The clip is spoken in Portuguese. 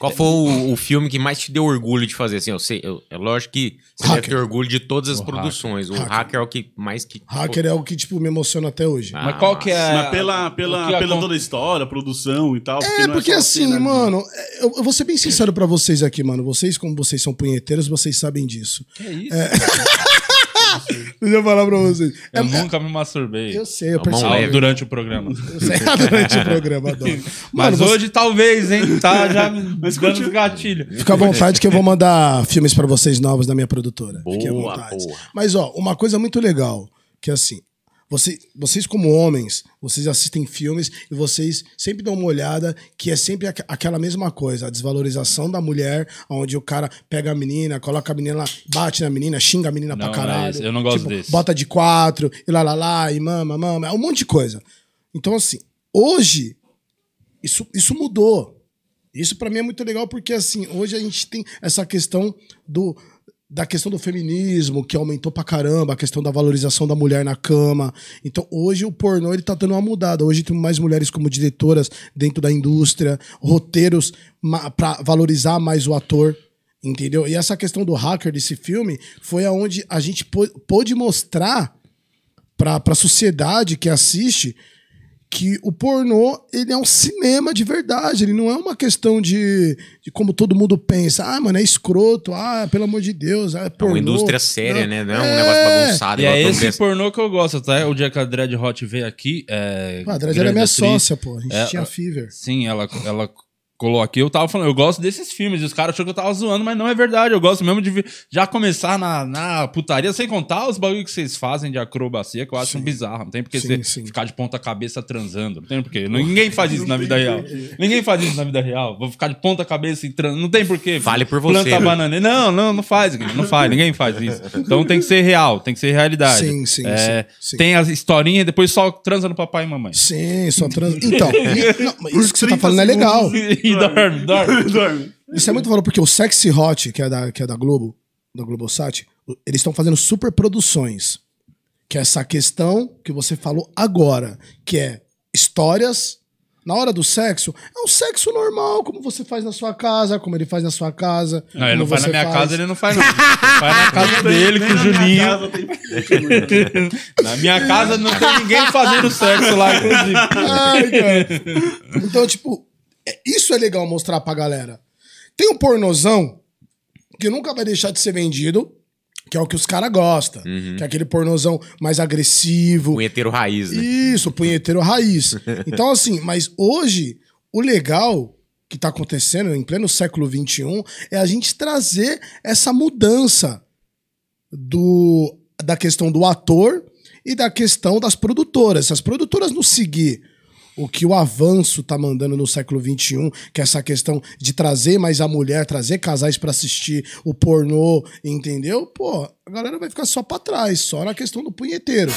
Qual foi o, o, filme que mais te deu orgulho de fazer? Assim, eu sei, eu, é lógico que você hacker. deve ter orgulho de todas as o produções. Hacker. O hacker. hacker. é o que mais que. Hacker é o que, tipo, me emociona até hoje. É ah, mas qual mas... que é. Mas pela, pela, pela toda a história, produção e tal. É, porque, é porque assim, mano, é, eu, eu, vou ser bem sincero para vocês aqui, mano. Vocês, como vocês são punheteiros, vocês sabem disso. Que é isso? É... Deixa eu falar pra vocês. Eu é, nunca me masturbei. Eu sei, eu é percebi. É durante o programa. Eu sei, é durante o programa, adoro. Mano, Mas você... hoje talvez, hein? Tá já me dando gatilho. Fica à vontade que eu vou mandar filmes pra vocês novos da minha produtora. Boa, Fique à vontade. Boa. Mas, ó, uma coisa muito legal, que é assim, você, vocês, como homens, vocês assistem filmes e vocês sempre dão uma olhada que é sempre aqu aquela mesma coisa, a desvalorização da mulher, onde o cara pega a menina, coloca a menina lá, bate na menina, xinga a menina não, pra é caralho. É eu não gosto tipo, desse. Bota de quatro, e lá, lá, lá, e mama, mama, é um monte de coisa. Então, assim, hoje, isso, isso mudou. Isso para mim é muito legal porque, assim, hoje a gente tem essa questão do da questão do feminismo, que aumentou pra caramba, a questão da valorização da mulher na cama. Então, hoje o pornô ele tá dando uma mudada. Hoje tem mais mulheres como diretoras dentro da indústria, roteiros para valorizar mais o ator. Entendeu? E essa questão do hacker desse filme foi aonde a gente pôde mostrar para a sociedade que assiste que o pornô ele é um cinema de verdade, ele não é uma questão de, de como todo mundo pensa, ah, mano, é escroto, ah, pelo amor de Deus, ah, é pornô. É uma indústria séria, não, né? Não é, um negócio é. bagunçado. E é esse pornô que eu gosto, tá? O dia que a Dread Hot veio aqui... É... Ah, a Dread era minha atriz. sócia, pô, a gente é, tinha Fever. Sim, ela, ela coloquei, eu tava falando, eu gosto desses filmes, e os caras acharam que eu tava zoando, mas não é verdade. Eu gosto mesmo de já começar na, na putaria, sem contar os bagulho que vocês fazem de acrobacia, que eu acho sim. bizarro. Não tem porque sim, você sim. ficar de ponta cabeça transando. Não tem porque. Ninguém faz isso na vida real. Ninguém faz isso na vida real. Vou ficar de ponta cabeça e transando. Não tem porquê. Vale por você. Planta né? banana. Não, não, não faz, não faz. Ninguém faz isso. Então tem que ser real, tem que ser realidade. Sim, sim. É, tem as historinhas, depois só transa no papai e mamãe. Sim, só transa. Então, não, isso que você tá falando é legal. E dorme, dorme. dorme. Isso é muito valor, porque o Sexy Hot, que é da, que é da Globo, da Globosat, eles estão fazendo super produções. Que é essa questão que você falou agora, que é histórias na hora do sexo, é um sexo normal, como você faz na sua casa, como ele faz na sua casa. Não, ele não faz na minha faz. casa, ele não faz não. Ele faz na casa dele, com o Juninho. na minha casa não tem ninguém fazendo sexo lá, inclusive. Ai, cara. Então, tipo, é, isso é legal mostrar pra galera. Tem um pornozão que nunca vai deixar de ser vendido, que é o que os caras gostam. Uhum. Que é aquele pornozão mais agressivo. Punheteiro raiz, né? Isso, punheteiro raiz. então, assim, mas hoje, o legal que tá acontecendo em pleno século XXI é a gente trazer essa mudança do, da questão do ator e da questão das produtoras. Se as produtoras não seguir o que o avanço tá mandando no século XXI, que é essa questão de trazer mais a mulher, trazer casais para assistir o pornô, entendeu? Pô, a galera vai ficar só para trás, só na questão do punheteiro.